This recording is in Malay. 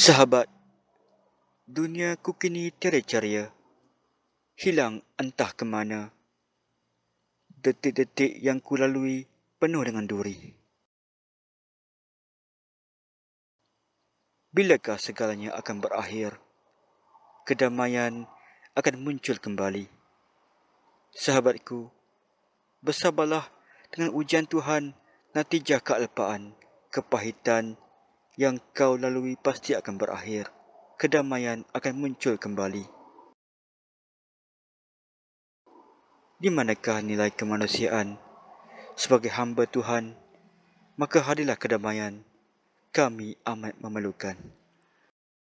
Sahabat, dunia ku kini tiada ceria. Hilang entah ke mana. Detik-detik yang ku lalui penuh dengan duri. Bilakah segalanya akan berakhir? Kedamaian akan muncul kembali. Sahabatku, bersabarlah dengan ujian Tuhan natijah kealpaan, kepahitan, kepahitan, yang kau lalui pasti akan berakhir. Kedamaian akan muncul kembali. Di manakah nilai kemanusiaan? Sebagai hamba Tuhan, maka hadilah kedamaian. Kami amat memerlukan.